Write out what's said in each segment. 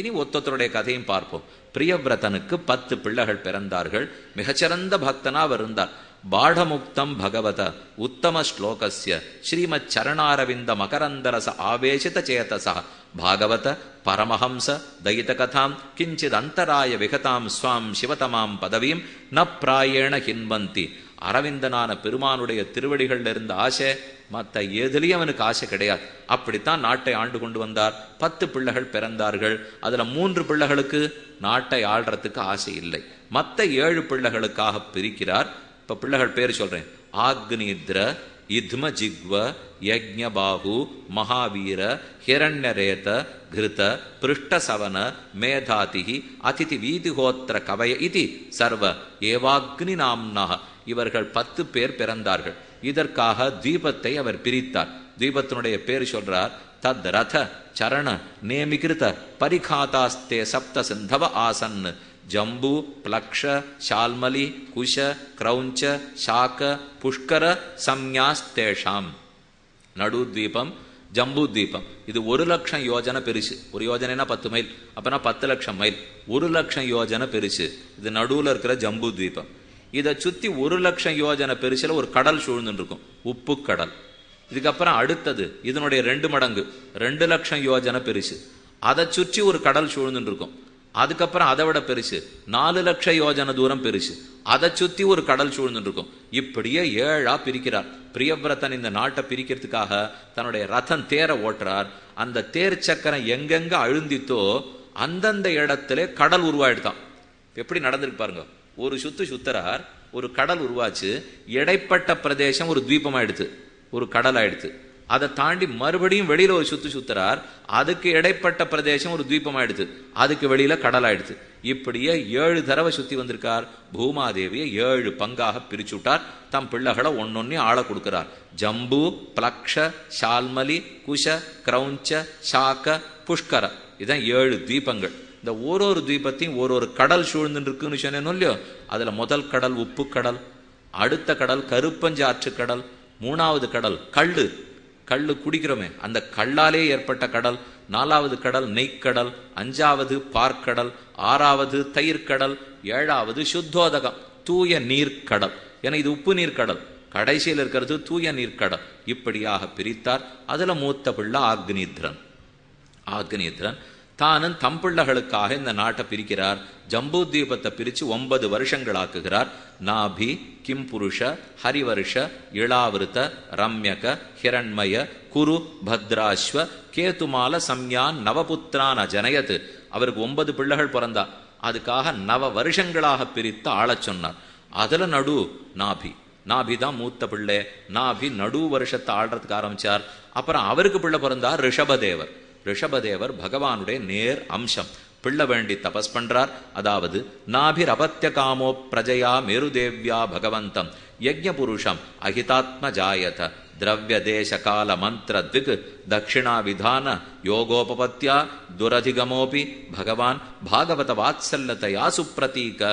இனி ஒத்தொத்தருடைய கதையும் பார்ப்போம் பிரியவிரதனுக்கு பத்து பிள்ளைகள் பிறந்தார்கள் மிகச்சிறந்த பக்தனா அவர் இருந்தார் பாடமுக்தம் பகவத உத்தம ஸ்லோகசிய ஸ்ரீமத் சரணாரவிந்த மகரந்தரச ஆவேசித சேதசா பாகவத பரமஹம்ச தயித கதாம் கிஞ்சித் அந்தராய விகதாம் சுவாம் சிவதமாம் பதவியும் ந பிராயேண ஹின்வந்தி அரவிந்தனான பெருமானுடைய திருவடிகள்ல இருந்த ஆசை மற்ற எதுலேயும் அவனுக்கு ஆசை கிடையாது அப்படித்தான் நாட்டை ஆண்டு கொண்டு வந்தார் பத்து பிள்ளைகள் பிறந்தார்கள் அதில் மூன்று பிள்ளைகளுக்கு நாட்டை ஆள்றதுக்கு ஆசை இல்லை மற்ற ஏழு பிள்ளைகளுக்காக பிரிக்கிறார் இப்போ பிள்ளைகள் பேர் சொல்கிறேன் ஆக்னித்ர இத்ம ஜிக்வ யஜ்யபாகு மகாவீர ஹிரண்யரேத கிருத பிருஷ்டசவன மேதாதிகி அதிதி வீதிகோத்திர கவய இதி சர்வ ஏவாக்னி நாம்னாக இவர்கள் பத்து பேர் பிறந்தார்கள் இதற்காக தீபத்தை அவர் பிரித்தார் தீபத்தினுடைய பேர் சொல்றார் தத் ரத சரண நேமிகிருத பரிகாதாஸ்தே சப்த சிந்தவ ஆசன் ஜம்பு பிளக்ஷ ஷால்மலி குஷ கிரௌஞ்ச சாக்க புஷ்கர சம்யாஸ்தேஷாம் நடு தீபம் ஜம்பு தீபம் இது ஒரு லட்சம் யோஜனை பெருசு ஒரு யோஜனைனா பத்து மைல் அப்பனா பத்து லட்சம் மைல் ஒரு லட்சம் யோஜனை பெருசு இது நடுவில் இருக்கிற ஜம்பு தீபம் இதை சுற்றி ஒரு லட்சம் யோஜனை பெருசில் ஒரு கடல் சூழ்ந்துருக்கும் உப்பு கடல் இதுக்கப்புறம் அடுத்தது இதனுடைய ரெண்டு மடங்கு ரெண்டு லட்சம் யோஜனை பெருசு அதை சுற்றி ஒரு கடல் சூழ்ந்துருக்கும் அதுக்கப்புறம் அதை விட பெருசு நாலு லட்சம் யோஜனை தூரம் பெருசு அதை சுற்றி ஒரு கடல் சூழ்ந்துருக்கும் இப்படியே ஏழா பிரிக்கிறார் பிரியபிரதன் இந்த நாட்டை பிரிக்கிறதுக்காக தன்னுடைய ரதம் தேரை ஓட்டுறார் அந்த தேர் சக்கரம் எங்கெங்க அழுந்தித்தோ அந்தந்த இடத்துல கடல் உருவாயிடுதான் எப்படி நடந்திருக்கு பாருங்க ஒரு சுத்து சுத்தரார் ஒரு கடல் உருவாச்சு இடைப்பட்ட பிரதேசம் ஒரு தீபம் ஆயிடுத்து ஒரு கடல் ஆயிடுத்து அதை தாண்டி மறுபடியும் வெளியில ஒரு சுத்து சுத்துறார் அதுக்கு இடைப்பட்ட பிரதேசம் ஒரு தீபம் ஆயிடுத்து அதுக்கு வெளியில கடல் ஆயிடுத்து இப்படியே ஏழு தடவை சுத்தி வந்திருக்கார் பூமாதேவியை ஏழு பங்காக பிரிச்சுட்டார் தம் பிள்ளைகளை ஒன்னொன்னே ஆள கொடுக்கிறார் ஜம்பு பிளக்ஷ ஷால்மலி குஷ கிரௌஞ்ச சாக்க புஷ்கர இதுதான் ஏழு தீபங்கள் இந்த ஒரு தீபத்தையும் ஒரு ஒரு கடல் சூழ்ந்துருக்குன்னு சொன்னேன் இல்லையோ அதில் முதல் கடல் உப்பு கடல் அடுத்த கடல் கருப்பஞ்சாற்று கடல் மூணாவது கடல் கல் கல் குடிக்கிறோமே அந்த கல்லாலே ஏற்பட்ட கடல் நாலாவது கடல் நெய்க்கடல் அஞ்சாவது பார்க்கடல் ஆறாவது தயிர்கடல் ஏழாவது சுத்தோதகம் தூய நீர்க்கடல் ஏன்னா இது உப்பு நீர்க்கடல் கடைசியில் இருக்கிறது தூய நீர்க்கடல் இப்படியாக பிரித்தார் அதில் மூத்த பிள்ளை ஆக்னித்ரன் ஆக்னித்ரன் தானும் பிள்ளைகளுக்காக இந்த நாட்டை பிரிக்கிறார் தீபத்தை பிரித்து ஒன்பது வருஷங்களாக்குகிறார் நாபி கிம் புருஷ ஹரிவருஷ இளாவிருத்த ரம்யக ஹிரண்மய குரு பத்ராஸ்வ கேதுமால சம்யான் நவபுத்திரான ஜனயத்து அவருக்கு ஒன்பது பிள்ளைகள் பிறந்தா அதுக்காக நவ வருஷங்களாக பிரித்து ஆளச் சொன்னார் அதில் நடு நாபி நாபி தான் மூத்த பிள்ளை நாபி நடு வருஷத்தை ஆடுறதுக்கு ஆரம்பிச்சார் அப்புறம் அவருக்கு பிள்ளை பிறந்தார் ரிஷபதேவர் ரிஷபதேவர் பகவானுடைய நேர் அம்சம் பிள்ள வேண்டி தபஸ் பண்றார் அதாவது நாபிரபத்திய காமோ பிரஜயா மேருதேவ்யா பகவந்தம் யஜ்ய புருஷம் அகிதாத்ம ஜாயத திரவிய தேச கால மந்திர திக் தட்சிணா விதான யோகோபபத்தியா துரதிகமோபி பகவான் பாகவத வாத்சல்லத்தையா சுப்ரதீக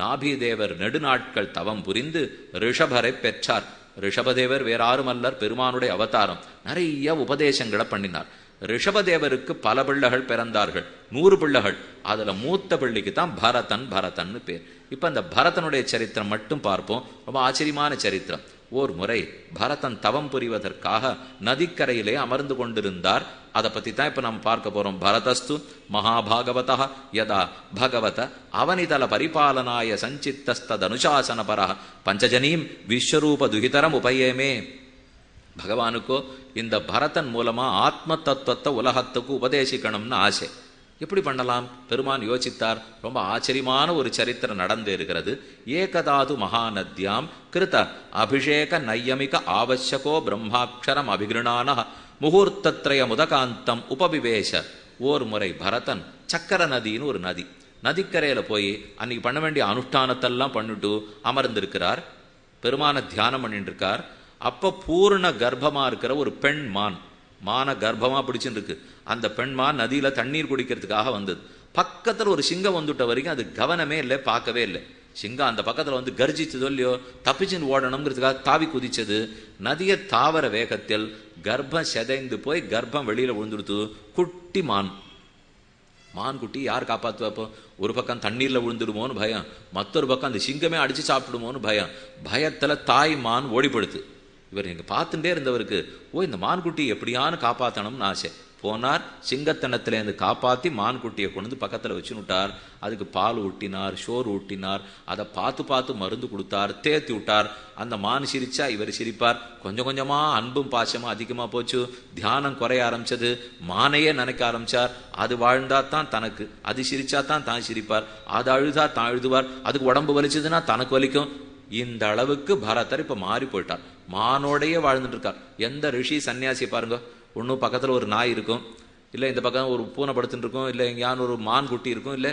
நாபிதேவர் நெடுநாட்கள் தவம் புரிந்து ரிஷபரை பெற்றார் ரிஷபதேவர் வேறாருமல்லர் பெருமானுடைய அவதாரம் நிறைய உபதேசங்களை பண்ணினார் ரிஷபதேவருக்கு பல பிள்ளைகள் பிறந்தார்கள் நூறு பிள்ளைகள் அதில் மூத்த பிள்ளைக்கு தான் பரதன் பரதன்னு பேர் இப்போ அந்த பரதனுடைய சரித்திரம் மட்டும் பார்ப்போம் ரொம்ப ஆச்சரியமான சரித்திரம் ஓர் முறை பரதன் தவம் புரிவதற்காக நதிக்கரையிலே அமர்ந்து கொண்டிருந்தார் அதை பற்றி தான் இப்போ நம்ம பார்க்க போகிறோம் பரதஸ்து மகாபாகவதா யதா பகவத அவனிதல பரிபாலனாய சஞ்சித்தஸ்தனுசாசனபரா பஞ்சஜனீம் விஸ்வரூப துகிதரம் உபயமே பகவானுக்கோ இந்த பரதன் மூலமாக ஆத்ம தத்துவத்தை உலகத்துக்கு உபதேசிக்கணும்னு ஆசை எப்படி பண்ணலாம் பெருமான் யோசித்தார் ரொம்ப ஆச்சரியமான ஒரு சரித்திரம் நடந்து இருக்கிறது ஏகதாது மகாநத்தியாம் கிருத அபிஷேக நையமிக ஆவசியகோ பிரம்மாட்சரம் அபிகிருணான முகூர்த்தத்ரய முதகாந்தம் உபவிவேச ஓர் முறை பரதன் சக்கர நதின்னு ஒரு நதி நதிக்கரையில் போய் அன்னைக்கு பண்ண வேண்டிய அனுஷ்டானத்தெல்லாம் பண்ணிட்டு அமர்ந்திருக்கிறார் பெருமான தியானம் பண்ணிட்டு இருக்கார் அப்போ பூர்ண கர்ப்பமாக இருக்கிற ஒரு பெண் மான் மானை கர்ப்பமாக பிடிச்சுன்னு இருக்கு அந்த பெண் மான் நதியில் தண்ணீர் குடிக்கிறதுக்காக வந்தது பக்கத்தில் ஒரு சிங்கம் வந்துட்ட வரைக்கும் அது கவனமே இல்லை பார்க்கவே இல்லை சிங்கம் அந்த பக்கத்தில் வந்து கர்ஜிச்சதோ இல்லையோ தப்பிச்சுன்னு ஓடணுங்கிறதுக்காக தாவி குதிச்சது நதியை தாவர வேகத்தில் கர்ப்பம் செதைந்து போய் கர்ப்பம் வெளியில் விழுந்துடுத்து குட்டி மான் மான் குட்டி யார் காப்பாற்றுவாப்போ ஒரு பக்கம் தண்ணீரில் விழுந்துடுமோன்னு பயம் மற்றொரு பக்கம் அந்த சிங்கமே அடித்து சாப்பிடுமோன்னு பயம் பயத்தில் தாய் மான் ஓடிப்படுத்து இவர் எனக்கு பார்த்துட்டே இருந்தவருக்கு ஓ இந்த மான்குட்டி எப்படியானு காப்பாற்றணும்னு ஆசை போனார் சிங்கத்தனத்திலேருந்து காப்பாற்றி மான்குட்டியை கொண்டு வந்து பக்கத்தில் வச்சுனுட்டார் அதுக்கு பால் ஊட்டினார் சோறு ஊட்டினார் அதை பார்த்து பார்த்து மருந்து கொடுத்தார் தேத்தி விட்டார் அந்த மான் சிரிச்சா இவர் சிரிப்பார் கொஞ்சம் கொஞ்சமாக அன்பும் பாசமும் அதிகமாக போச்சு தியானம் குறைய ஆரம்பிச்சது மானையே நினைக்க ஆரம்பிச்சார் அது வாழ்ந்தா தான் தனக்கு அது சிரிச்சா தான் தான் சிரிப்பார் அது அழுதா தான் அழுதுவார் அதுக்கு உடம்பு வலிச்சதுன்னா தனக்கு வலிக்கும் இந்த அளவுக்கு பரதர் இப்போ மாறி போயிட்டார் மானோடையே வாழ்ந்துட்டு இருக்கார் எந்த ரிஷி சன்னியாசியை பாருங்க ஒன்றும் பக்கத்தில் ஒரு நாய் இருக்கும் இல்லை இந்த பக்கம் ஒரு பூனை படுத்துட்டு இருக்கும் இல்லை எங்கேயான ஒரு மான் குட்டி இருக்கும் இல்லை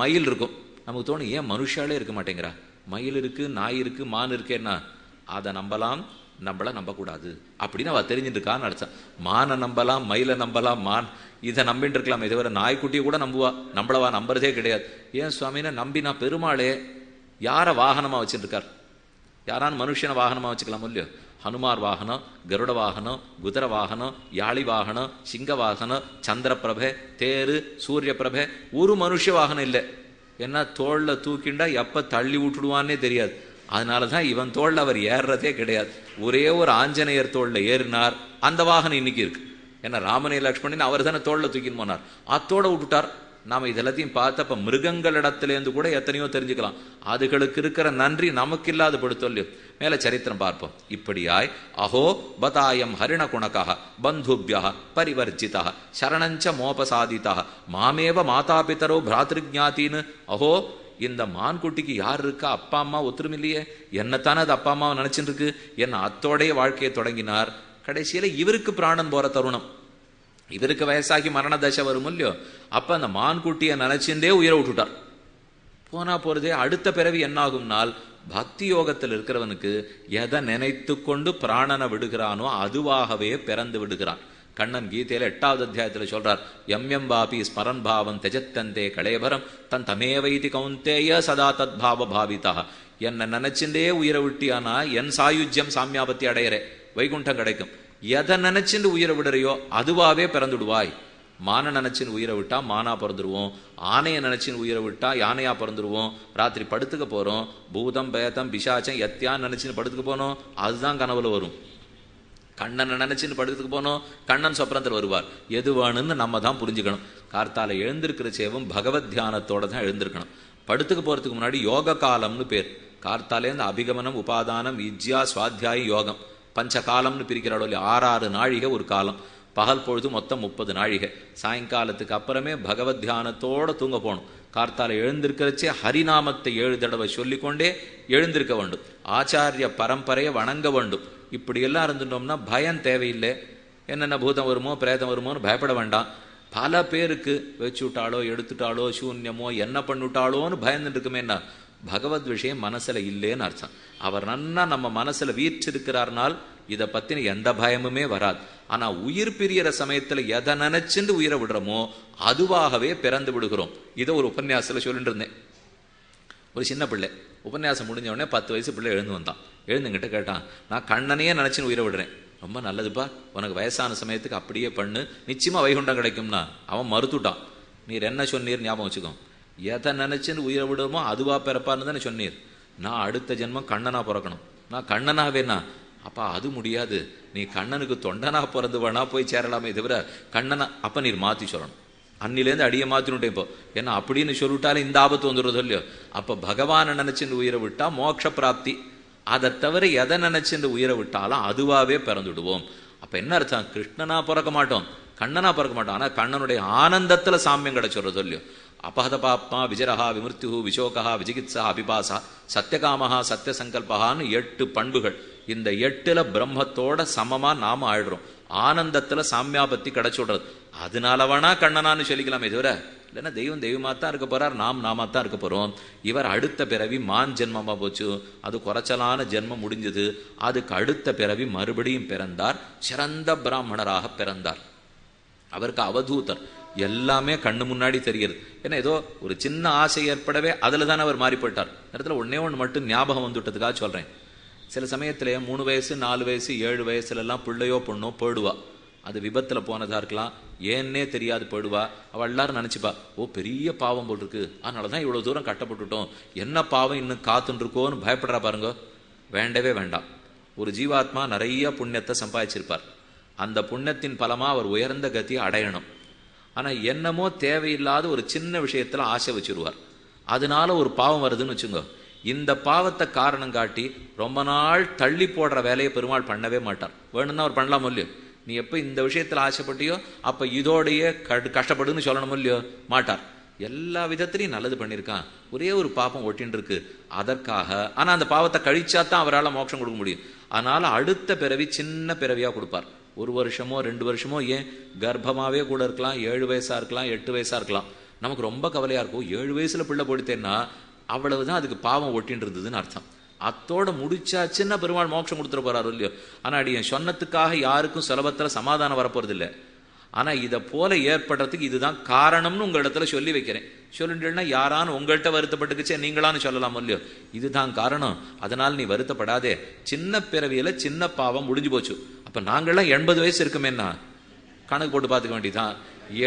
மயில் இருக்கும் நமக்கு தோணும் ஏன் மனுஷாலே இருக்க மாட்டேங்கிறா மயில் இருக்குது நாய் இருக்குது மான் இருக்கேன்னா அதை நம்பலாம் நம்மளை நம்பக்கூடாது அப்படின்னு அவள் தெரிஞ்சுட்டு இருக்கான்னு நினச்சான் மானை நம்பலாம் மயிலை நம்பலாம் மான் இதை இருக்கலாம் இதை இதுவரை நாய்க்குட்டியை கூட நம்புவா நம்மளவா நம்புறதே கிடையாது ஏன் சுவாமின்னா நம்பினா பெருமாளே யாரை வாகனமாக வச்சுட்டு இருக்கார் யாரான மனுஷனை வாகனமாக வச்சுக்கலாமோ இல்லையோ ஹனுமார் வாகனம் கருட வாகனம் குதிர வாகனம் யாழி வாகனம் சிங்க வாகனம் தேர் தேரு பிரபே ஒரு மனுஷ வாகனம் இல்லை ஏன்னா தோளில் தூக்கிண்டா எப்போ தள்ளி விட்டுடுவான்னே தெரியாது அதனால தான் இவன் தோளில் அவர் ஏறுறதே கிடையாது ஒரே ஒரு ஆஞ்சநேயர் தோளில் ஏறினார் அந்த வாகனம் இன்னைக்கு இருக்கு ஏன்னா ராமனே லக்ஷ்மணின்னு அவர் தானே தோளில் தூக்கின்னு போனார் அத்தோட விட்டுட்டார் நாம் இதெல்லாத்தையும் எல்லாத்தையும் பார்த்தப்ப மிருகங்களிடத்துலேருந்து கூட எத்தனையோ தெரிஞ்சுக்கலாம் அதுகளுக்கு இருக்கிற நன்றி நமக்கு இல்லாத படுத்தொல்லையும் மேலே சரித்திரம் பார்ப்போம் இப்படியாய் அஹோ பதாயம் ஹரிண குணக்காக பந்துபியா பரிவர்ஜிதா சரணஞ்ச மோபசாதிதா மாமேவ மாதாபித்தரோ பிராத்திருஜாத்தின்னு அஹோ இந்த மான்குட்டிக்கு யார் இருக்கா அப்பா அம்மா ஒத்துருமில்லையே என்னத்தானே அது அப்பா அம்மாவை நினச்சிட்டு இருக்கு என்ன அத்தோடைய வாழ்க்கையை தொடங்கினார் கடைசியில் இவருக்கு பிராணம் போற தருணம் இவருக்கு வயசாகி மரண தசை வரும் இல்லையோ அப்ப அந்த மான் குட்டியை நினைச்சிருந்தே உயிரை விட்டுட்டார் போனா போறதே அடுத்த பிறவி என்னாகும்னால் பக்தி யோகத்தில் இருக்கிறவனுக்கு எதை நினைத்து கொண்டு பிராணனை விடுகிறானோ அதுவாகவே பிறந்து விடுகிறான் கண்ணன் கீதையில எட்டாவது அத்தியாயத்தில் சொல்றார் எம் எம் பாபி ஸ்மரன் பாவம் தெஜத்தந்தே கலேபரம் தன் தமேவைதி கவுந்தேய சதா தத் பாவ பாவிதா என்னை நினைச்சிருந்தே உயிரை விட்டியானா என் சாயுஜ்யம் சாமியாபத்தி அடையிறே வைகுண்டம் கிடைக்கும் எதை நினைச்சுட்டு உயிரை விடுறியோ அதுவாகவே பிறந்துடுவாய் மானை நினைச்சின்னு உயிரை விட்டால் மானா பிறந்துடுவோம் ஆனையை நினைச்சின்னு உயிரை விட்டால் யானையாக பிறந்துருவோம் ராத்திரி படுத்துக்க போகிறோம் பூதம் பேதம் பிசாச்சம் எத்தியான்னு நினச்சின்னு படுத்துக்க போனோம் அதுதான் கனவுல வரும் கண்ணனை நினச்சின்னு படுத்துக்கு போனோம் கண்ணன் சொப்ரந்தர் வருவார் எதுவானுன்னு நம்ம தான் புரிஞ்சுக்கணும் கார்த்தால எழுந்திருக்கிற சேவம் பகவத் தியானத்தோட தான் எழுந்திருக்கணும் படுத்துக்கு போகிறதுக்கு முன்னாடி யோக காலம்னு பேர் கார்த்தாலேருந்து அபிகமனம் உபாதானம் இஜ்யா சுவாத்தியாய யோகம் பஞ்ச காலம்னு பிரிக்கிறாளோ இல்லையா ஆறாறு நாழிகை ஒரு காலம் பகல் பொழுது மொத்தம் முப்பது நாழிகை சாயங்காலத்துக்கு அப்புறமே பகவத் தியானத்தோடு தூங்க போகணும் கார்த்தால எழுந்திருக்கிறச்சே ஹரிநாமத்தை ஏழு தடவை சொல்லிக்கொண்டே எழுந்திருக்க வேண்டும் ஆச்சாரிய பரம்பரையை வணங்க வேண்டும் இப்படி எல்லாம் இருந்துட்டோம்னா பயம் தேவையில்லை என்னென்ன பூதம் வருமோ பிரேதம் வருமோன்னு பயப்பட வேண்டாம் பல பேருக்கு விட்டாலோ எடுத்துட்டாளோ சூன்யமோ என்ன பண்ணிவிட்டாலோன்னு பயந்துட்டு இருக்குமே என்ன பகவத் விஷயம் மனசுல இல்லைன்னு அர்த்தம் அவர் நன்னா நம்ம மனசுல வீற்றிருக்கிறார்னால் இதை பத்தின எந்த பயமுமே வராது ஆனால் உயிர் பிரியற சமயத்துல எதை நினச்சிட்டு உயிரை விடுறோமோ அதுவாகவே பிறந்து விடுகிறோம் இதை ஒரு உபன்யாசத்தில் சொல்லிட்டு இருந்தேன் ஒரு சின்ன பிள்ளை உபன்யாசம் முடிஞ்ச உடனே பத்து வயசு பிள்ளை எழுந்து வந்தான் எழுந்துங்கிட்ட கேட்டான் நான் கண்ணனையே நினச்சின்னு உயிரை விடுறேன் ரொம்ப நல்லதுப்பா உனக்கு வயசான சமயத்துக்கு அப்படியே பண்ணு நிச்சயமா வைகுண்டம் கிடைக்கும்னா அவன் மறுத்துட்டான் நீர் என்ன சொன்னீர் ஞாபகம் வச்சுக்கோ எதை நினச்சின்னு உயிரை விடுமோ அதுவாக பிறப்பான்னு தானே சொன்னீர் நான் அடுத்த ஜென்மம் கண்ணனாக பிறக்கணும் நான் வேணா அப்பா அது முடியாது நீ கண்ணனுக்கு தொண்டனாக பிறந்து வேணா போய் சேரலாமே தவிர கண்ணனா அப்போ நீர் மாற்றி சொல்லணும் அன்னிலேருந்து அடியை மாற்றினுட்டேன் இப்போ ஏன்னா அப்படின்னு சொல்லிட்டாலே இந்த ஆபத்து வந்துடுறது இல்லையோ அப்போ பகவானை நினச்சின்னு உயிரை விட்டால் மோட்ச பிராப்தி அதை தவிர எதை நினச்சிட்டு உயிரை விட்டாலும் அதுவாகவே பிறந்துடுவோம் அப்போ என்ன அர்த்தம் கிருஷ்ணனா பிறக்க மாட்டோம் கண்ணனா பிறக்க மாட்டோம் ஆனால் கண்ணனுடைய ஆனந்தத்தில் சாமியம் கிடச்சிடுறது இல்லையோ அபகதபாப்மா விஜரஹா விமிருத்யு விசோகா விஜிகித்சா அபிபாசா சத்தியகாமஹா சத்தியசங்கல்பகான்னு எட்டு பண்புகள் இந்த எட்டுல பிரம்மத்தோட சமமா நாம ஆயிடுறோம் ஆனந்தத்துல சாமியாபத்தி கிடைச்சுடுறது அதனாலவனா கண்ணனான்னு சொல்லிக்கலாமே தவிர இல்லைன்னா தெய்வம் தெய்வமா தான் இருக்க போறார் நாம் நாம தான் இருக்க போறோம் இவர் அடுத்த பிறவி மான் ஜென்மமா போச்சு அது குறைச்சலான ஜென்மம் முடிஞ்சது அதுக்கு அடுத்த பிறவி மறுபடியும் பிறந்தார் சிறந்த பிராமணராக பிறந்தார் அவருக்கு அவதூதர் எல்லாமே கண்ணு முன்னாடி தெரிகிறது ஏன்னா ஏதோ ஒரு சின்ன ஆசை ஏற்படவே அதில் தானே அவர் மாறி போயிட்டார் நேரத்தில் ஒன்னே ஒன்று மட்டும் ஞாபகம் வந்துட்டதுக்காக சொல்கிறேன் சில சமயத்தில் மூணு வயசு நாலு வயசு ஏழு வயசுலலாம் பிள்ளையோ பொண்ணோ போயிடுவா அது விபத்தில் போனதாக இருக்கலாம் ஏன்னே தெரியாது போயிடுவா அவள் எல்லாரும் நினச்சிப்பா ஓ பெரிய பாவம் போல் இருக்கு அதனால தான் இவ்வளோ தூரம் கட்டப்பட்டுட்டோம் என்ன பாவம் இன்னும் காத்துன்னு இருக்கோன்னு பயப்படுறா பாருங்க வேண்டவே வேண்டாம் ஒரு ஜீவாத்மா நிறைய புண்ணியத்தை சம்பாதிச்சிருப்பார் அந்த புண்ணியத்தின் பலமாக அவர் உயர்ந்த கத்தியை அடையணும் ஆனால் என்னமோ தேவையில்லாத ஒரு சின்ன விஷயத்தில் ஆசை வச்சுருவார் அதனால ஒரு பாவம் வருதுன்னு வச்சுங்க இந்த பாவத்தை காரணம் காட்டி ரொம்ப நாள் தள்ளி போடுற வேலையை பெருமாள் பண்ணவே மாட்டார் வேணும்னா அவர் பண்ணலாமோ இல்லையோ நீ எப்போ இந்த விஷயத்தில் ஆசைப்பட்டியோ அப்போ இதோடையே கஷ்டப்படுன்னு சொல்லணுமோ இல்லையோ மாட்டார் எல்லா விதத்திலையும் நல்லது பண்ணியிருக்கான் ஒரே ஒரு பாப்பம் ஒட்டின்னு இருக்கு அதற்காக ஆனால் அந்த பாவத்தை கழிச்சா தான் அவரால் மோட்சம் கொடுக்க முடியும் அதனால் அடுத்த பிறவி சின்ன பிறவியாக கொடுப்பார் ஒரு வருஷமோ ரெண்டு வருஷமோ ஏன் கர்ப்பமாகவே கூட இருக்கலாம் ஏழு வயசாக இருக்கலாம் எட்டு வயசாக இருக்கலாம் நமக்கு ரொம்ப கவலையாக இருக்கும் ஏழு வயசில் பிள்ளை போடுத்தேன்னா அவ்வளவு தான் அதுக்கு பாவம் ஒட்டின்னு இருந்ததுன்னு அர்த்தம் அத்தோட முடிச்சாச்சுன்னா பெருமாள் மோட்சம் கொடுத்துட்டு போறாரு இல்லையோ ஆனா ஆனால் என் சொன்னத்துக்காக யாருக்கும் சுலபத்தில் சமாதானம் வரப்போறது இல்லை ஆனா இதை போல ஏற்படுறதுக்கு இதுதான் காரணம்னு உங்க இடத்துல சொல்லி வைக்கிறேன் சொல்லுன்னா யாரானு உங்கள்கிட்ட வருத்தப்பட்டுக்குச்சே நீங்களான்னு சொல்லலாம் இல்லையோ இதுதான் காரணம் அதனால் நீ வருத்தப்படாதே சின்ன பிறவியில சின்ன பாவம் முடிஞ்சு போச்சு அப்போ நாங்கள்லாம் எண்பது வயசு இருக்குமேன்னா கணக்கு போட்டு பார்த்துக்க வேண்டியதான்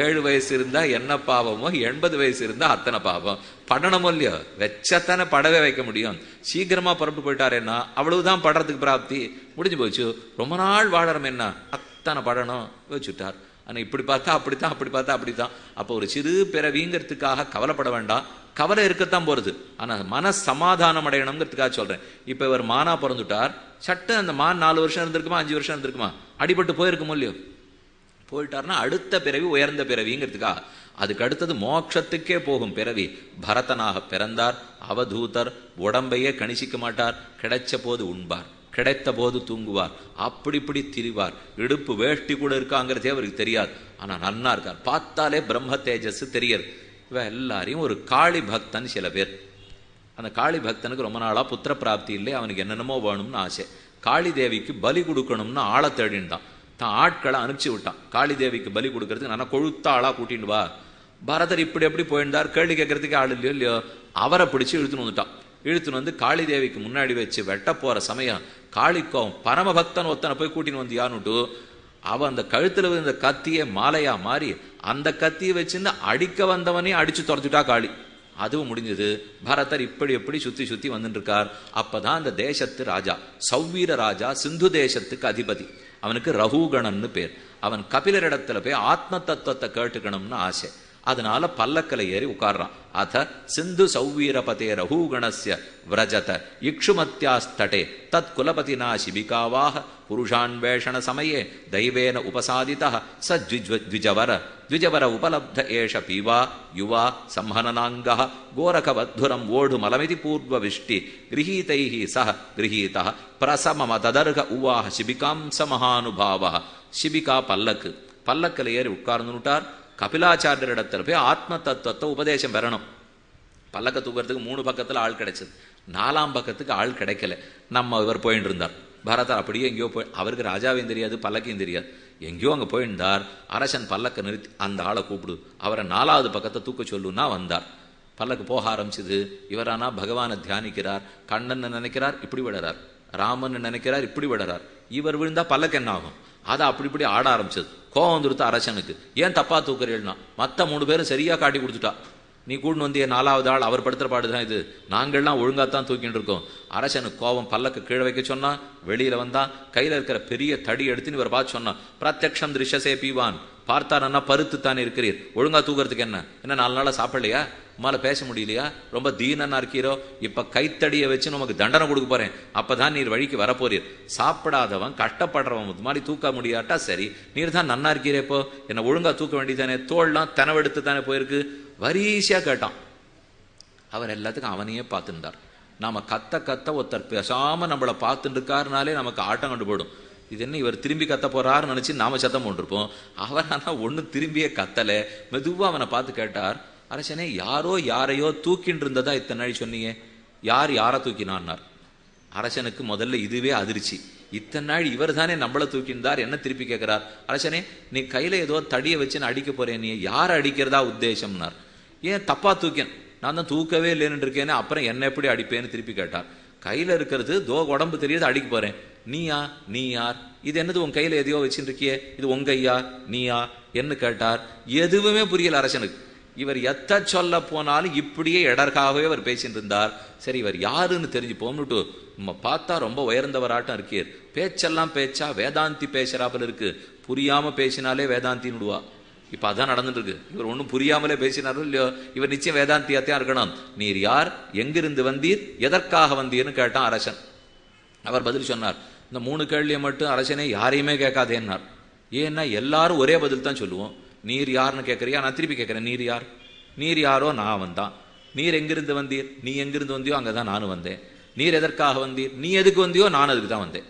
ஏழு வயசு இருந்தால் என்ன பாவமோ எண்பது வயசு இருந்தால் அத்தனை பாவம் படணமோ இல்லையோ வச்சாத்தானே படவே வைக்க முடியும் சீக்கிரமாக புறப்பட்டு போயிட்டாருன்னா அவ்வளவுதான் படுறதுக்கு பிராப்தி முடிஞ்சு போச்சு ரொம்ப நாள் வாழறோம் என்ன அத்தனை படணும் வச்சுட்டார் ஆனால் இப்படி பார்த்தா அப்படி தான் அப்படி பார்த்தா அப்படி தான் அப்போ ஒரு சிறு பிறவிங்கிறதுக்காக கவலைப்பட வேண்டாம் கவலை இருக்கத்தான் போகிறது ஆனால் மன சமாதானம் அடையணுங்கிறதுக்காக சொல்கிறேன் இப்போ இவர் மானா பிறந்துட்டார் சட்டம் அந்த மான் நாலு வருஷம் இருந்திருக்குமா அஞ்சு வருஷம் இருந்திருக்குமா அடிபட்டு போயிருக்குமோ இல்லையோ போயிட்டார்னா அடுத்த பிறவி உயர்ந்த பிறவிங்கிறதுக்காக அதுக்கு அடுத்தது மோட்சத்துக்கே போகும் பிறவி பரதனாக பிறந்தார் அவதூதர் உடம்பையே கணிசிக்க மாட்டார் கிடைச்ச போது உண்பார் கிடைத்த போது தூங்குவார் அப்படி இப்படி திரிவார் இடுப்பு வேஷ்டி கூட இருக்காங்கிறதே அவருக்கு தெரியாது ஆனால் நன்னா இருக்கார் பார்த்தாலே பிரம்ம தேஜஸ் தெரியாது இவன் எல்லாரையும் ஒரு காளி பக்தன் சில பேர் அந்த காளி பக்தனுக்கு ரொம்ப நாளாக புத்திர பிராப்தி இல்லை அவனுக்கு என்னென்னமோ வேணும்னு ஆசை காளி தேவிக்கு பலி கொடுக்கணும்னு ஆளை தேடின்ட்டான் தான் ஆட்களை அனுப்பிச்சி விட்டான் காளி தேவிக்கு பலி கொடுக்கறதுக்கு நான் கொழுத்த ஆளாக கூட்டின்னு வா பரதர் இப்படி எப்படி போயிருந்தார் கேள்வி கேட்கறதுக்கு ஆள் இல்லையோ இல்லையோ அவரை பிடிச்சி இழுத்துன்னு வந்துட்டான் இழுத்துன்னு வந்து காளி தேவிக்கு முன்னாடி வச்சு வெட்ட போகிற சமயம் காளிக்கோம் பரமபக்தன் ஒத்தனை போய் கூட்டின்னு வந்து யானுட்டு அவன் அந்த கழுத்தில் இருந்த கத்தியை மாலையா மாறி அந்த கத்தியை வச்சுன்னு அடிக்க வந்தவனையும் அடித்து துரத்துட்டா காளி அதுவும் முடிஞ்சது பரதர் இப்படி எப்படி சுற்றி சுற்றி வந்துட்டுருக்கார் அப்போ தான் அந்த தேசத்து ராஜா சௌவீர ராஜா சிந்து தேசத்துக்கு அதிபதி அவனுக்கு ரகுகணன்னு பேர் அவன் கபிலரிடத்துல போய் ஆத்ம தத்துவத்தை கேட்டுக்கணும்னு ஆசை அதனால பல்லக்கில் ஏறி ಅಥ அத சிந்து சௌவீரபதே ரகூகணஸ்ய விரஜத இக்ஷுமத்தியாஸ்தடே ತತ್ குலபதினா சிபிகாவாக புருஷான்வேஷண சமயே தெய்வேன உபசாதிதா ச ದ್ವಿಜವರ ಉಪಲಬ್ಧ ಏಷ ಪೀವಾ ಯುವಾ ಸಂಹನನಾಂಗ ವೋಢು ಓಢುಮಲಮಿತಿ ಪೂರ್ವವಿಷ್ಟಿ ಗೃಹೀತೈ ಸಹ ಗೃಹೀತ ಪ್ರಸಮಮ ತದರ್ಘ ಉವಾಹ ಶಿಬಿಕಾಂ ಸ ಮಹಾನುಭಾವ ಶಿಬಿಕಾ ಪಲ್ಲಕ್ ಪಲ್ಲಕ್ಕಲ ಏರಿ கபிலாச்சாரியரிடத்தில் போய் ஆத்ம தத்துவத்தை உபதேசம் பெறணும் பல்லக்க தூக்கிறதுக்கு மூணு பக்கத்தில் ஆள் கிடைச்சது நாலாம் பக்கத்துக்கு ஆள் கிடைக்கல நம்ம இவர் போயின்னு இருந்தார் பரதர் அப்படியே எங்கேயோ போய் அவருக்கு ராஜாவையும் தெரியாது பல்லக்கையும் தெரியாது எங்கேயோ அங்கே போயிருந்தார் அரசன் பல்லக்கை நிறுத்தி அந்த ஆளை கூப்பிடு அவரை நாலாவது பக்கத்தை தூக்க சொல்லுன்னா வந்தார் பல்லக்கு போக ஆரம்பிச்சுது இவரானா பகவானை தியானிக்கிறார் கண்ணன் நினைக்கிறார் இப்படி விடுறார் ராமன் நினைக்கிறார் இப்படி விடுறார் இவர் விழுந்தா பல்லக்க என்ன ஆகும் அதை அப்படி இப்படி ஆட ஆரம்பிச்சது கோவம் வந்துருத்த அரசனுக்கு ஏன் தப்பா தூக்குறீள்னா மற்ற மூணு பேரும் சரியா காட்டி கொடுத்துட்டா நீ வந்து வந்திய நாலாவது ஆள் அவர் படுத்துற பாடு தான் இது நாங்கள்லாம் ஒழுங்காக தான் தூக்கிட்டு இருக்கோம் அரசனுக்கு கோபம் பல்லக்கு கீழே வைக்க சொன்னான் வெளியில் வந்தான் கையில் இருக்கிற பெரிய தடி எடுத்துன்னு இவர் பார்த்து சொன்னான் பிரத்யக்ஷம் திருஷசே பீவான் பார்த்தாரன்னா பருத்து தானே இருக்கிறீர் ஒழுங்கா தூக்குறதுக்கு என்ன என்ன நாலு நாளாக சாப்பிடலையா உங்களால் பேச முடியலையா ரொம்ப தீனனா இருக்கிறோ இப்போ கைத்தடியை வச்சு நமக்கு தண்டனை கொடுக்க போகிறேன் அப்போ தான் நீர் வழிக்கு வரப்போறீர் சாப்பிடாதவன் கஷ்டப்படுறவன் இது மாதிரி தூக்க முடியாட்டா சரி நீர் தான் நன்னா இருக்கிறே இப்போ என்னை ஒழுங்காக தூக்க வேண்டியதானே தோல்லாம் தனவெடுத்து தானே போயிருக்கு வரிசையாக கேட்டான் அவர் எல்லாத்துக்கும் அவனையே பார்த்துருந்தார் நாம் கத்த கத்த ஒருத்தர் பேசாமல் நம்மளை பார்த்துட்டு இருக்காருனாலே நமக்கு ஆட்டம் கொண்டு போடும் இது என்ன இவர் திரும்பி கத்த போறாருன்னு நினச்சி நாம சத்தம் போட்டிருப்போம் அவர் ஆனால் ஒன்றும் திரும்பியே கத்தலை மெதுவாக அவனை பார்த்து கேட்டார் அரசனே யாரோ யாரையோ தூக்கின்னு இருந்ததா இத்தனை சொன்னீங்க யார் யாரை தூக்கினான்னார் அரசனுக்கு முதல்ல இதுவே அதிர்ச்சி இத்தனை நாள் இவர் தானே நம்மளை தூக்கியிருந்தார் என்ன திருப்பி கேட்கிறார் அரசனே நீ கையில் ஏதோ தடியை வச்சு நான் அடிக்க போறேன் நீ யார் அடிக்கிறதா உத்தேசம்னார் ஏன் தப்பா தூக்கேன் நான் தான் தூக்கவே இல்லைன்னு இருக்கேனே அப்புறம் என்ன எப்படி அடிப்பேன்னு திருப்பி கேட்டார் கையில் இருக்கிறது தோ உடம்பு தெரியாது அடிக்க போறேன் நீயா நீ யார் இது என்னது உன் கையில் எதையோ வச்சுருக்கியே இது உங்க ஐயா நீயா என்ன கேட்டார் எதுவுமே புரியல அரசனுக்கு இவர் எத்த சொல்ல போனாலும் இப்படியே இடர்காகவே அவர் பேசிட்டு இருந்தார் சரி இவர் யாருன்னு தெரிஞ்சு போம்னுட்டு நம்ம பார்த்தா ரொம்ப உயர்ந்தவராட்டம் இருக்கீர் பேச்செல்லாம் பேச்சா வேதாந்தி பேசுறாப்புல இருக்கு புரியாம பேசினாலே வேதாந்தின்னு விடுவா இப்போ அதான் நடந்துட்டு இருக்கு இவர் ஒன்றும் புரியாமலே பேசினாரோ இல்லையோ இவர் நிச்சயம் வேதாந்தியாத்தையா இருக்கணும் நீர் யார் எங்கிருந்து வந்தீர் எதற்காக வந்தீர்னு கேட்டான் அரசன் அவர் பதில் சொன்னார் இந்த மூணு கேள்வியை மட்டும் அரசனே யாரையுமே கேட்காதேன்னார் ஏன்னா எல்லாரும் ஒரே பதில் தான் சொல்லுவோம் நீர் யாருன்னு கேட்குறியா நான் திருப்பி கேட்குறேன் நீர் யார் நீர் யாரோ நான் வந்தான் நீர் எங்கிருந்து வந்தீர் நீ எங்கிருந்து வந்தியோ அங்கே தான் நானும் வந்தேன் நீர் எதற்காக வந்தீர் நீ எதுக்கு வந்தியோ நான் அதுக்கு தான் வந்தேன்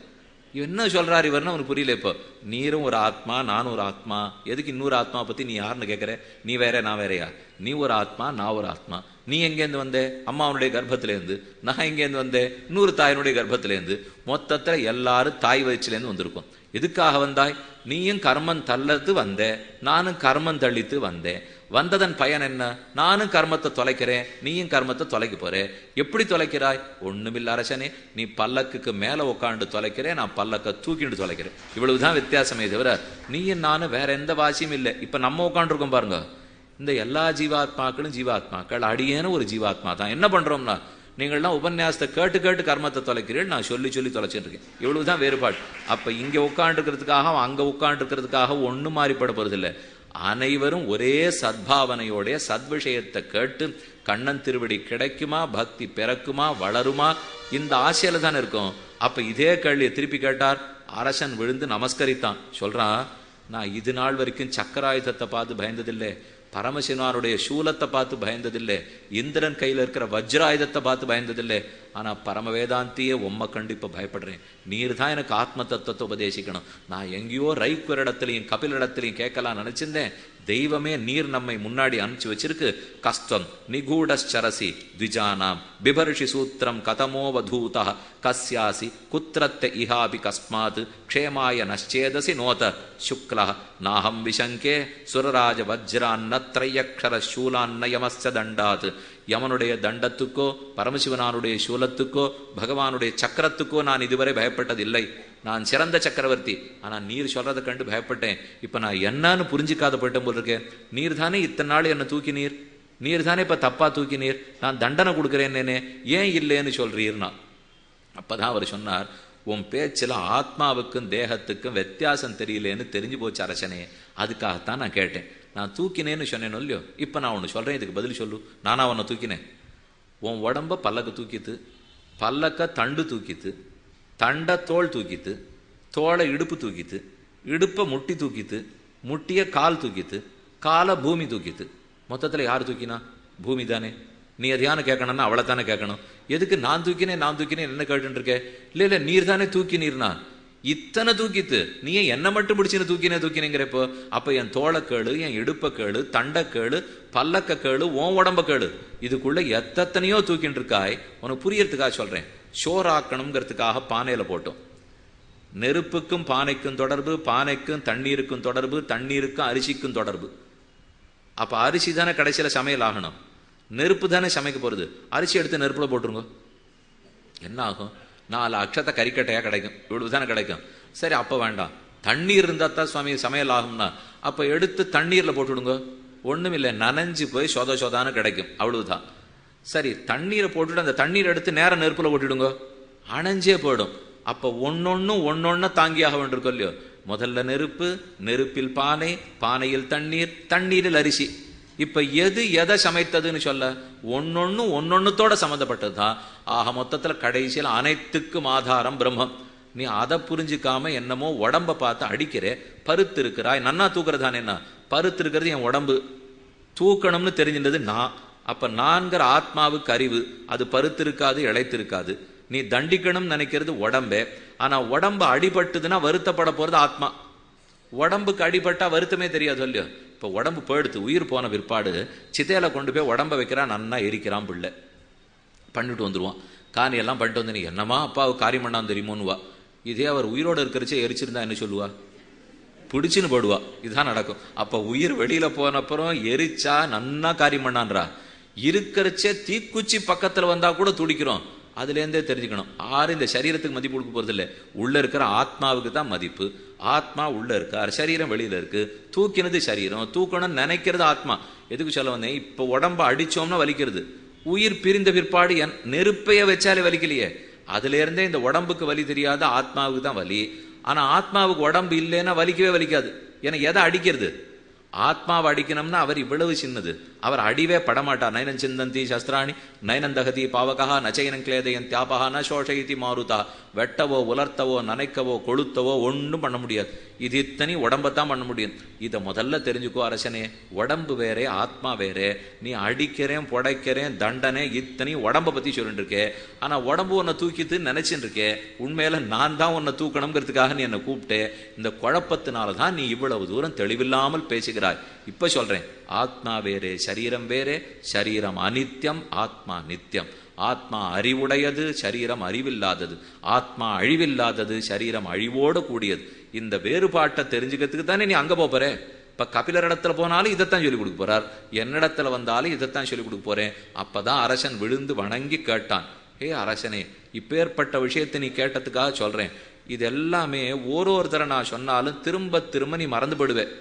என்ன சொல்கிறார் இவர்னு அவனுக்கு புரியல இப்போ நீரும் ஒரு ஆத்மா நானும் ஒரு ஆத்மா எதுக்கு இன்னொரு ஆத்மா பற்றி நீ யாருன்னு கேட்குற நீ வேற நான் வேறையா நீ ஒரு ஆத்மா நான் ஒரு ஆத்மா நீ எங்கேருந்து வந்த அம்மாவனுடைய கர்ப்பத்திலேருந்து நான் எங்கேருந்து வந்த இன்னொரு தாயினுடைய கர்ப்பத்திலேருந்து மொத்தத்தில் எல்லாரும் தாய் வயிற்றுலேருந்து வந்திருக்கோம் எதுக்காக வந்தாய் நீயும் கர்மம் தள்ளது வந்த நானும் கர்மம் தள்ளித்து வந்தேன் வந்ததன் பயன் என்ன நானும் கர்மத்தை தொலைக்கிறேன் நீயும் கர்மத்தை தொலைக்க போற எப்படி தொலைக்கிறாய் ஒண்ணுமில்ல அரசனே நீ பல்லக்குக்கு மேல உட்காந்து தொலைக்கிறேன் நான் பல்லக்கை தூக்கிட்டு தொலைக்கிறேன் இவ்வளவுதான் வித்தியாசமே தவிர நீயும் நானும் வேற எந்த வாசியும் இல்லை இப்ப நம்ம உட்காந்துருக்கோம் பாருங்க இந்த எல்லா ஜீவாத்மாக்களும் ஜீவாத்மாக்கள் அடியேன ஒரு ஜீவாத்மா தான் என்ன பண்ணுறோம்னா நீங்கள்லாம் உபன்யாசத்தை கேட்டு கேட்டு கர்மத்தை தொலைக்கிறீர்கள் நான் சொல்லி சொல்லி தொலைச்சிட்டு இருக்கேன் இவ்வளவுதான் வேறுபாடு அப்போ இங்கே உட்காண்டிருக்கிறதுக்காக அங்கே உட்காண்டிருக்கிறதுக்காக ஒன்றும் மாறிப்பட இல்லை அனைவரும் ஒரே சத்பாவனையோடைய சத்விஷயத்தை கேட்டு கண்ணன் திருவடி கிடைக்குமா பக்தி பிறக்குமா வளருமா இந்த ஆசையில தானே இருக்கும் அப்ப இதே கேள்வியை திருப்பி கேட்டார் அரசன் விழுந்து நமஸ்கரித்தான் சொல்றான் நான் இது நாள் வரைக்கும் சக்கராயுதத்தை பார்த்து பயந்ததில்லை பரமசிவனாருடைய சூலத்தை பார்த்து பயந்ததில்லை இந்திரன் கையில் இருக்கிற வஜ்ராயுதத்தை பார்த்து பயந்ததில்லை ஆனால் பரம வேதாந்தியே உம்மை கண்டிப்பாக பயப்படுறேன் நீர் தான் எனக்கு ஆத்ம தத்துவத்தை உபதேசிக்கணும் நான் எங்கேயோ ரைக்குவர் இடத்துலையும் கபில் இடத்துலையும் கேட்கலாம் நினச்சிருந்தேன் தெய்வமே நீர் நம்மை முன்னாடி அனுப்பிச்சு வச்சிருக்கு கஸ்தம் நிகூடச்சரசி த்விஜானாம் பிபர்ஷி சூத்திரம் கதமோவதூதா கஸ்யாசி குத்திரத்த இஹாபி கஸ்மாத் க்ஷேமாய நச்சேதசி நோத சுக்ல நாஹம் விஷங்கே சுரராஜ வஜ்ரான்னத்ரையக்ஷர சூலான்னயமஸ்ய தண்டாத் யமனுடைய தண்டத்துக்கோ பரமசிவனானுடைய சூலத்துக்கோ பகவானுடைய சக்கரத்துக்கோ நான் இதுவரை பயப்பட்டதில்லை நான் சிறந்த சக்கரவர்த்தி ஆனால் நீர் சொல்கிறத கண்டு பயப்பட்டேன் இப்போ நான் என்னன்னு புரிஞ்சிக்காத போயிட்டேன் போல் இருக்கேன் நீர் தானே இத்தனை நாள் என்னை தூக்கி நீர் நீர் தானே இப்போ தப்பாக தூக்கி நீர் நான் தண்டனை கொடுக்குறேன்னே ஏன் இல்லைன்னு சொல்றீர்னா அப்போ தான் அவர் சொன்னார் உன் பேச்சில் ஆத்மாவுக்கும் தேகத்துக்கும் வித்தியாசம் தெரியலேன்னு தெரிஞ்சு போச்சு அரசனே அதுக்காகத்தான் நான் கேட்டேன் நான் தூக்கினேன்னு சொன்னேன்னு இல்லையோ இப்போ நான் ஒன்று சொல்கிறேன் இதுக்கு பதில் சொல்லு நானாக உன்னை தூக்கினேன் உன் உடம்ப பல்லக்க தூக்கித்து பல்லக்க தண்டு தூக்கித்து தண்டை தோல் தூக்கித்து தோலை இடுப்பு தூக்கித்து இடுப்பை முட்டி தூக்கித்து முட்டியை கால் தூக்கித்து காலை பூமி தூக்கித்து மொத்தத்தில் யார் தூக்கினா பூமி தானே நீ எதையான கேட்கணும்னா அவ்வளோ தானே கேட்கணும் எதுக்கு நான் தூக்கினேன் நான் தூக்கினேன் என்ன கேட்டுருக்கேன் இல்லை இல்லை நீர் தானே தூக்கி நீர் இத்தனை தூக்கித்து நீ ஏன் என்ன மட்டும் பிடிச்சு தூக்கினே தூக்கினேங்கிறப்போ அப்போ என் தோலை என் இடுப்ப கேடு தண்டை பல்லக்க கேடு உன் உடம்ப கேடு இதுக்குள்ள எத்தனையோ தூக்கிட்டு இருக்காய் உனக்கு புரியறதுக்காக சொல்றேன் சோறாக்கணுங்கிறதுக்காக பானையில் போட்டோம் நெருப்புக்கும் பானைக்கும் தொடர்பு பானைக்கும் தண்ணீருக்கும் தொடர்பு தண்ணீருக்கும் அரிசிக்கும் தொடர்பு அப்போ அரிசி தானே கடைசியில் சமையல் ஆகணும் நெருப்பு தானே சமைக்க போகிறது அரிசி எடுத்து நெருப்பில் போட்டுருங்க என்ன ஆகும் நாலு அக்ஷத்தை கறிக்கட்டையாக கிடைக்கும் இவ்வளவு தானே கிடைக்கும் சரி அப்போ வேண்டாம் தண்ணீர் இருந்தால் தான் சுவாமி சமையல் ஆகும்னா அப்போ எடுத்து தண்ணீரில் போட்டுவிடுங்க ஒன்றும் இல்லை நனைஞ்சு போய் சொத சொதான்னு கிடைக்கும் அவ்வளவுதான் சரி தண்ணீரை போட்டுட்டு அந்த தண்ணீர் எடுத்து நேரம் நெருப்பில் போட்டுடுங்க அணைஞ்சே போயிடும் அப்போ ஒன்னொன்னும் ஒன்னொன்னு தாங்கியாக வேண்டியிருக்கோம் இல்லையோ முதல்ல நெருப்பு நெருப்பில் பானை பானையில் தண்ணீர் தண்ணீரில் அரிசி இப்ப எது எதை சமைத்ததுன்னு சொல்ல ஒன்னொன்னு ஒன்னொன்னுத்தோட சம்மந்தப்பட்டது தான் ஆக மொத்தத்தில் கடைசியில் அனைத்துக்கும் ஆதாரம் பிரம்மம் நீ அதை புரிஞ்சுக்காம என்னமோ உடம்ப பார்த்து அடிக்கிற பருத்து இருக்கிறாய் நன்னா தூக்குறதான் என்ன பருத்து இருக்கிறது என் உடம்பு தூக்கணும்னு தெரிஞ்சின்றது நான் அப்ப நான்கிற ஆத்மாவுக்கு அறிவு அது பருத்து இருக்காது இழைத்திருக்காது நீ தண்டிக்கணும்னு நினைக்கிறது உடம்பே ஆனா உடம்பு அடிபட்டுதுன்னா வருத்தப்பட போறது ஆத்மா உடம்புக்கு அடிபட்டா வருத்தமே தெரியாது இல்லையோ இப்போ உடம்பு போயிடுத்து உயிர் போன பிற்பாடு சித்தையில் கொண்டு போய் உடம்பை வைக்கிறான் நன்னா எரிக்கிறான் பிள்ளை பண்ணிட்டு வந்துடுவான் காணி எல்லாம் பண்ணிட்டு வந்து நீ என்னம்மா அப்பாவுக்கு காரியம் பண்ணான் வா இதே அவர் உயிரோடு இருக்கிறச்சே எரிச்சிருந்தா என்ன சொல்லுவா பிடிச்சின்னு போடுவா இதுதான் நடக்கும் அப்போ உயிர் வெளியில் போனப்புறம் எரிச்சா நன்னா காரியம் பண்ணான்றா இருக்கிறச்சே தீக்குச்சி பக்கத்தில் வந்தால் கூட துடிக்கிறோம் அதுலேருந்தே தெரிஞ்சுக்கணும் ஆறு இந்த சரீரத்துக்கு மதிப்பு கொடுக்க போகிறது இல்லை உள்ளே இருக்கிற ஆத்மாவுக்கு தான் மதிப்பு ஆத்மா உள்ளே இருக்கார் சரீரம் வெளியில் இருக்குது தூக்கினது சரீரம் தூக்கணும்னு நினைக்கிறது ஆத்மா எதுக்கு சொல்ல வந்தேன் இப்போ உடம்பை அடித்தோம்னா வலிக்கிறது உயிர் பிரிந்த பிற்பாடு என் நெருப்பையை வச்சாலே வலிக்கலையே அதுலேருந்தே இந்த உடம்புக்கு வலி தெரியாத ஆத்மாவுக்கு தான் வலி ஆனால் ஆத்மாவுக்கு உடம்பு இல்லைன்னா வலிக்கவே வலிக்காது ஏன்னா எதை அடிக்கிறது ஆத்மாவை அடிக்கணும்னா அவர் இவ்வளவு சின்னது அவர் அடிவே படமாட்டார் நயனம் சிந்தந்தி சஸ்திராணி நயனம் தகதி பாவகா நச்சயனம் கிளேதையன் தியாபகா ந சோஷயதி மாறுதா வெட்டவோ உலர்த்தவோ நனைக்கவோ கொளுத்தவோ ஒன்றும் பண்ண முடியாது இது இத்தனை உடம்பத்தான் பண்ண முடியும் இதை முதல்ல தெரிஞ்சுக்கோ அரசனே உடம்பு வேறே ஆத்மா வேறே நீ அடிக்கிறேன் புடைக்கிறேன் தண்டனை இத்தனை உடம்பை பற்றி சொல்லிட்டு இருக்கே ஆனால் உடம்பு உன்னை தூக்கிட்டு நினைச்சின்னு இருக்கே உண்மையில நான் தான் உன்னை தூக்கணுங்கிறதுக்காக நீ என்னை கூப்பிட்டு இந்த குழப்பத்தினால தான் நீ இவ்வளவு தூரம் தெளிவில்லாமல் பேசுகிறாய் இப்போ சொல்கிறேன் ஆத்மா வேறு சரீரம் வேறு சரீரம் அனித்யம் ஆத்மா நித்தியம் ஆத்மா அறிவுடையது சரீரம் அறிவில்லாதது ஆத்மா அழிவில்லாதது சரீரம் அழிவோடு கூடியது இந்த வேறுபாட்டை தெரிஞ்சுக்கிறதுக்கு தானே நீ அங்கே போகிற இப்போ கபிலர் இடத்துல போனாலும் இதைத்தான் சொல்லிக் கொடுக்க போறார் என்னிடத்துல வந்தாலும் இதைத்தான் சொல்லிக் கொடுக்க போறேன் அப்போதான் அரசன் விழுந்து வணங்கி கேட்டான் ஏ அரசனே இப்பேற்பட்ட விஷயத்தை நீ கேட்டதுக்காக சொல்றேன் இது எல்லாமே ஒரு ஒருத்தரை நான் சொன்னாலும் திரும்ப திரும்ப நீ மறந்து போடுவேன்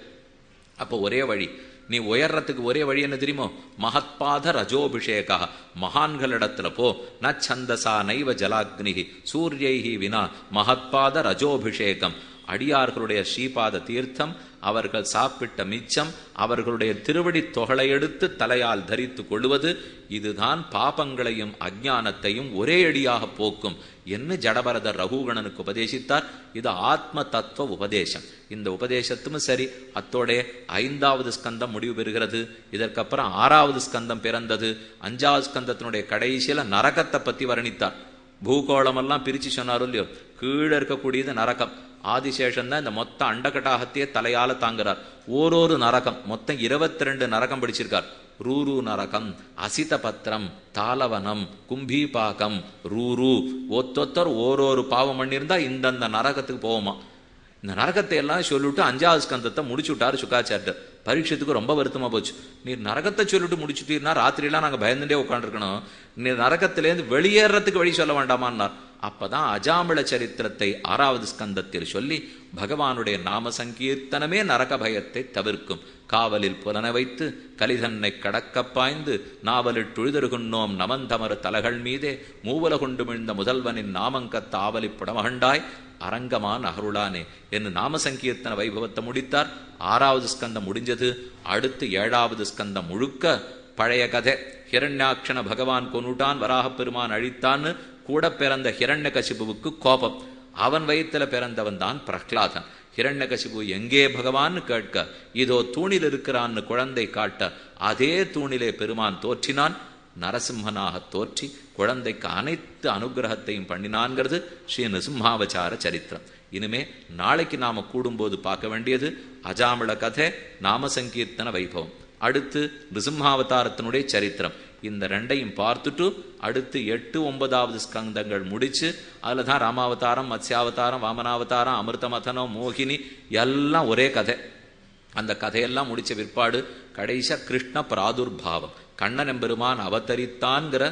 அப்போ ஒரே வழி நீ உயர்றதுக்கு ஒரே வழி என்ன தெரியுமோ மகத்பாத ரஜோபிஷேகா மகான்களிடத்துல போ ந சந்தசா நைவ ஜலாக்னிகி சூரியைகி வினா மகத்பாத ரஜோபிஷேகம் அடியார்களுடைய ஸ்ரீபாத தீர்த்தம் அவர்கள் சாப்பிட்ட மிச்சம் அவர்களுடைய திருவடி தொகளை எடுத்து தலையால் தரித்து கொள்வது இதுதான் பாபங்களையும் அஜானத்தையும் ஒரே அடியாக போக்கும் என்று ஜடபரதர் ரகுகணனுக்கு உபதேசித்தார் இது ஆத்ம தத்துவ உபதேசம் இந்த உபதேசத்தும் சரி அத்தோடைய ஐந்தாவது ஸ்கந்தம் முடிவு பெறுகிறது இதற்கப்புறம் ஆறாவது ஸ்கந்தம் பிறந்தது அஞ்சாவது ஸ்கந்தத்தினுடைய கடைசியில நரகத்தை பத்தி வர்ணித்தார் பூகோளமெல்லாம் பிரித்து சொன்னாரோ இல்லையோ கீழே இருக்கக்கூடியது நரகம் ஆதிசேஷன் தான் இந்த மொத்த அண்டகட்டாகத்தையே தலையால தாங்குறார் ஓரோரு நரகம் மொத்தம் இருபத்தி ரெண்டு நரகம் படிச்சிருக்கார் ரூரு நரகம் அசித பத்திரம் தாளவனம் கும்பீபாக்கம் ரூரு ஒத்தொத்தர் ஓரோரு பாவம் பண்ணியிருந்தா இந்தந்த நரகத்துக்கு போவோமா இந்த நரகத்தை எல்லாம் சொல்லிவிட்டு அஞ்சாவது ஸ்கந்தத்தை முடிச்சு விட்டார் சுக்காச்சாரியர் பரீட்சத்துக்கு ரொம்ப வருத்தமாக போச்சு நீர் நரகத்தை சொல்லிட்டு முடிச்சுட்டீர்னா ராத்திரியெல்லாம் நாங்கள் பயந்துட்டே உட்காந்துருக்கணும் நீ நரகத்திலேருந்து வெளியேறத்துக்கு வழி சொல்ல வேண்டாமான்னார் அப்பதான் அஜாமிள சரித்திரத்தை ஆறாவது ஸ்கந்தத்தில் சொல்லி பகவானுடைய நாம சங்கீர்த்தனமே நரக பயத்தை தவிர்க்கும் காவலில் புலன வைத்து கலிதன்னை கடக்க பாய்ந்து நாவலில் துழுதருகுன்னோம் நமந்தமறு தலகள் மீதே மூவல கொண்டு மிழ்ந்த முதல்வனின் நாமங்கத்த ஆவலி புடமகண்டாய் அரங்கமான் அகருளானே என்று நாம சங்கீர்த்தன வைபவத்தை முடித்தார் ஆறாவது ஸ்கந்தம் முடிஞ்சது அடுத்து ஏழாவது ஸ்கந்தம் முழுக்க பழைய கதை ஹிரண்யாட்சண பகவான் கொனுட்டான் வராக பெருமான் அழித்தான்னு கூட பிறந்த ஹிரண்ய கசிபுவுக்கு கோபம் அவன் வயிற்றில் பிறந்தவன் தான் பிரஹ்லாதன் ஹிரண்ய கசிபு எங்கே பகவான் கேட்க இதோ தூணில் இருக்கிறான்னு குழந்தை காட்ட அதே தூணிலே பெருமான் தோற்றினான் நரசிம்மனாக தோற்றி குழந்தைக்கு அனைத்து அனுகிரகத்தையும் பண்ணினான்கிறது ஸ்ரீ நிசிம்ஹாவச்சார சரித்திரம் இனிமே நாளைக்கு நாம கூடும்போது பார்க்க வேண்டியது அஜாமிள கதை நாம சங்கீர்த்தன வைபவம் அடுத்து நிசிம்ஹாவதாரத்தினுடைய சரித்திரம் இந்த ரெண்டையும் பார்த்துட்டு அடுத்து எட்டு ஒன்பதாவது ஸ்கந்தங்கள் முடிச்சு அதில் தான் ராமாவதாரம் மத்ஸ்யாவதாரம் வாமனாவதாரம் அமிர்தமதனம் மோகினி எல்லாம் ஒரே கதை அந்த கதையெல்லாம் முடிச்ச பிற்பாடு கடைசியாக கிருஷ்ண பிராதுர்பாவம் கண்ணன் எம்பெருமான் அவதரித்தான்கிற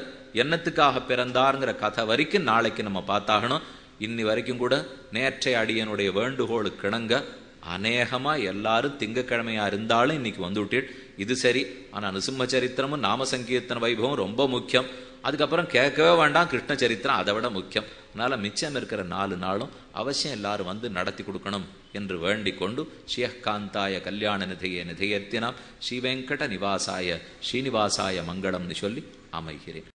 எண்ணத்துக்காக பிறந்தார்ங்கிற கதை வரைக்கும் நாளைக்கு நம்ம பார்த்தாகணும் இன்னி வரைக்கும் கூட நேற்றைய அடியனுடைய வேண்டுகோளுக்கு கிணங்க அநேகமாக எல்லாரும் திங்கக்கிழமையா இருந்தாலும் இன்னைக்கு வந்துவிட்டேன் இது சரி ஆனால் நிசிம்ம சரித்திரமும் நாம சங்கீர்த்தன வைபவம் ரொம்ப முக்கியம் அதுக்கப்புறம் கேட்கவே வேண்டாம் கிருஷ்ண சரித்திரம் அதை விட முக்கியம் அதனால் மிச்சம் இருக்கிற நாலு நாளும் அவசியம் எல்லாரும் வந்து நடத்தி கொடுக்கணும் என்று வேண்டிக் கொண்டு ஷியகாந்தாய கல்யாண நிதியை நிதையத்தினாம் ஸ்ரீவெங்கட நிவாசாய ஸ்ரீனிவாசாய மங்களம்னு சொல்லி அமைகிறேன்